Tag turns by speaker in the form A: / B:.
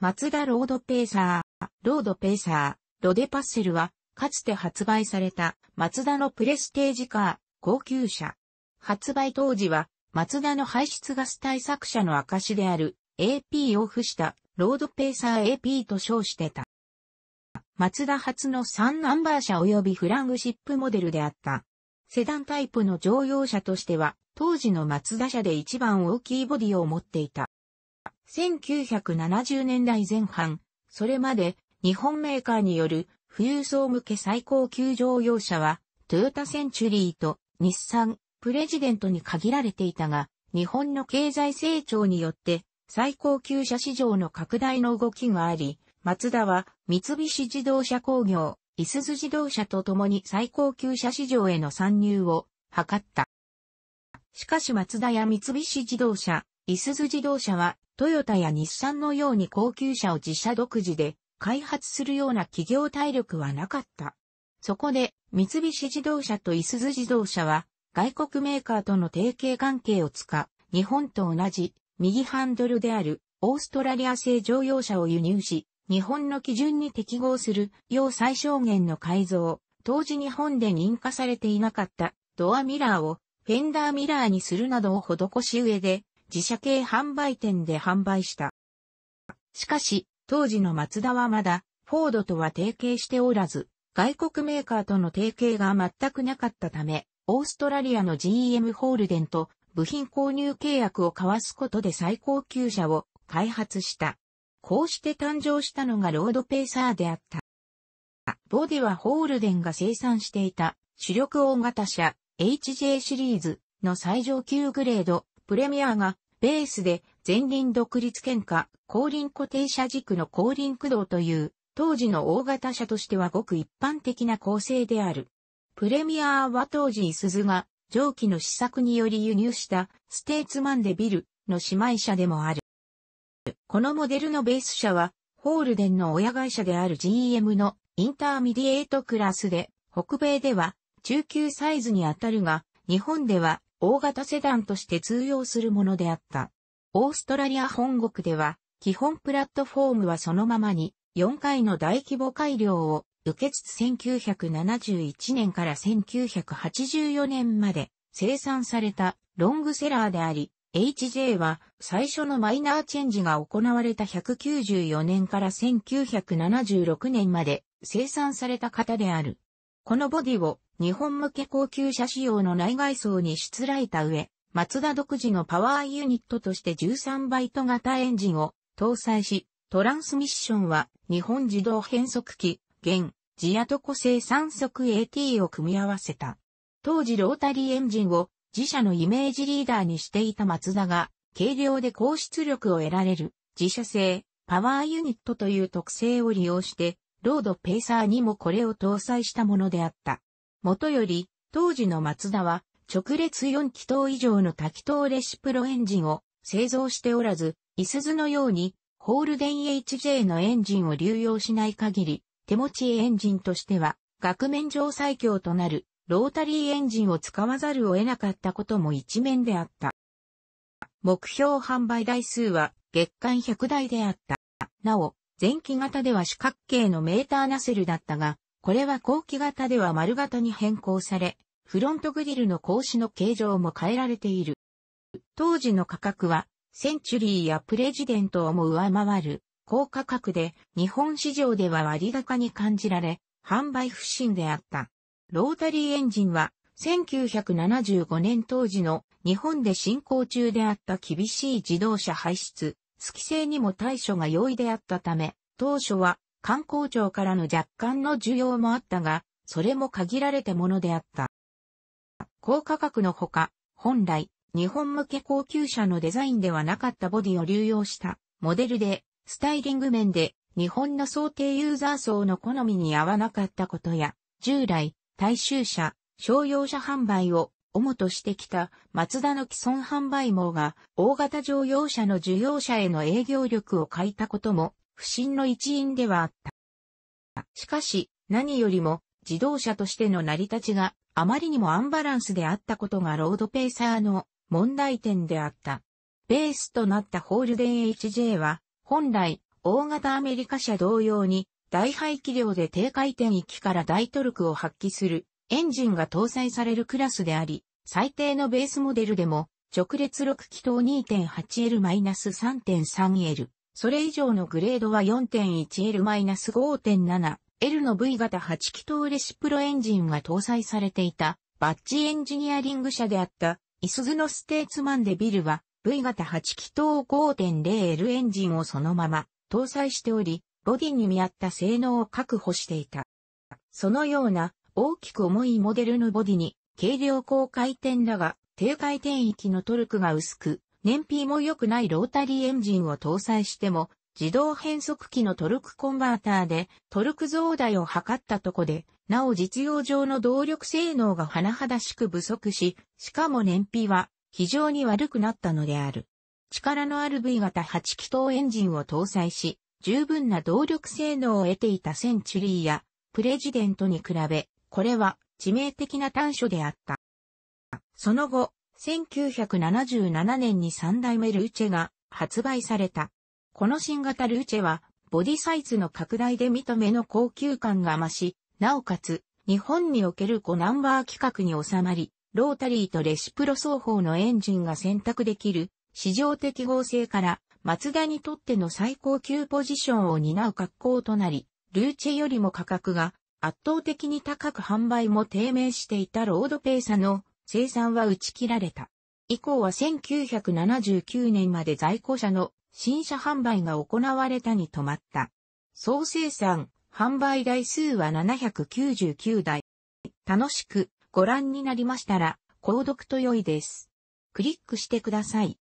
A: マツダロードペーサー、ロードペーサー、ロデパッセルは、かつて発売された、マツダのプレステージカー、高級車。発売当時は、マツダの排出ガス対策車の証である、AP を付した、ロードペーサー AP と称してた。マツダ初の3ナンバー車及びフラングシップモデルであった。セダンタイプの乗用車としては、当時のマツダ車で一番大きいボディを持っていた。1970年代前半、それまで日本メーカーによる富裕層向け最高級乗用車はトヨタセンチュリーと日産、プレジデントに限られていたが、日本の経済成長によって最高級車市場の拡大の動きがあり、マツダは三菱自動車工業、イスズ自動車と共に最高級車市場への参入を図った。しかしマツダや三菱自動車、いすゞ自動車は、トヨタや日産のように高級車を自社独自で開発するような企業体力はなかった。そこで、三菱自動車といすゞ自動車は、外国メーカーとの提携関係を使、日本と同じ右ハンドルであるオーストラリア製乗用車を輸入し、日本の基準に適合する要最小限の改造、当時日本で認可されていなかったドアミラーをフェンダーミラーにするなどを施し上で自社系販売店で販売した。しかし、当時のマツダはまだ、フォードとは提携しておらず、外国メーカーとの提携が全くなかったため、オーストラリアの GM ホールデンと部品購入契約を交わすことで最高級車を開発した。こうして誕生したのがロードペーサーであった。ボディはホールデンが生産していた主力大型車 HJ シリーズの最上級グレードプレミアが、ベースで、前輪独立喧嘩、後輪固定車軸の後輪駆動という、当時の大型車としてはごく一般的な構成である。プレミアは当時鈴が、上記の施策により輸入した、ステーツマンデビルの姉妹車でもある。このモデルのベース車は、ホールデンの親会社である GM のインターミディエートクラスで、北米では中級サイズにあたるが、日本では大型セダンとして通用するものであった。オーストラリア本国では、基本プラットフォームはそのままに、4回の大規模改良を受けつつ1971年から1984年まで生産されたロングセラーであり、HJ は最初のマイナーチェンジが行われた194年から1976年まで生産された型である。このボディを日本向け高級車仕様の内外装にしつらえた上、マツダ独自のパワーユニットとして13バイト型エンジンを搭載し、トランスミッションは日本自動変速機、現、ジアトコ製3速 AT を組み合わせた。当時ロータリーエンジンを自社のイメージリーダーにしていたマツダが、軽量で高出力を得られる自社製パワーユニットという特性を利用して、ロードペーサーにもこれを搭載したものであった。もとより、当時のマツダは、直列4気筒以上の多気筒レシプロエンジンを製造しておらず、イスズのように、ホールデン HJ のエンジンを流用しない限り、手持ちエンジンとしては、額面上最強となる、ロータリーエンジンを使わざるを得なかったことも一面であった。目標販売台数は月間100台であった。なお、前期型では四角形のメーターナセルだったが、これは後期型では丸型に変更され、フロントグリルの格子の形状も変えられている。当時の価格は、センチュリーやプレジデントをも上回る高価格で、日本市場では割高に感じられ、販売不振であった。ロータリーエンジンは、1975年当時の日本で進行中であった厳しい自動車排出、月制にも対処が容易であったため、当初は観光庁からの若干の需要もあったが、それも限られたものであった。高価格のほか、本来、日本向け高級車のデザインではなかったボディを流用したモデルで、スタイリング面で日本の想定ユーザー層の好みに合わなかったことや、従来、大衆車、商用車販売を主としてきたマツダの既存販売網が大型乗用車の需要者への営業力を欠いたことも不審の一因ではあった。しかし、何よりも、自動車としての成り立ちがあまりにもアンバランスであったことがロードペーサーの問題点であった。ベースとなったホールデン HJ は、本来、大型アメリカ車同様に、大排気量で低回転域から大トルクを発揮するエンジンが搭載されるクラスであり、最低のベースモデルでも直列6気筒 2.8L-3.3L、それ以上のグレードは 4.1L-5.7、L の V 型8気筒レシプロエンジンが搭載されていた、バッジエンジニアリング社であった、イスズのステーツマンデビルは、V 型8気筒 5.0L エンジンをそのまま搭載しており、ボディに見合った性能を確保していた。そのような大きく重いモデルのボディに軽量高回転だが低回転域のトルクが薄く燃費も良くないロータリーエンジンを搭載しても、自動変速機のトルクコンバーターでトルク増大を図ったとこで、なお実用上の動力性能が甚だしく不足し、しかも燃費は非常に悪くなったのである。力のある V 型8気筒エンジンを搭載し、十分な動力性能を得ていたセンチュリーやプレジデントに比べ、これは致命的な短所であった。その後、1977年に三代目ルーチェが発売された。この新型ルーチェは、ボディサイズの拡大で見た目の高級感が増し、なおかつ、日本における5ナンバー規格に収まり、ロータリーとレシプロ双方のエンジンが選択できる、市場適合性から、マツダにとっての最高級ポジションを担う格好となり、ルーチェよりも価格が圧倒的に高く販売も低迷していたロードペーサの生産は打ち切られた。以降は1979年まで在庫車の新車販売が行われたに止まった。総生産、販売台数は799台。楽しくご覧になりましたら、購読と良いです。クリックしてください。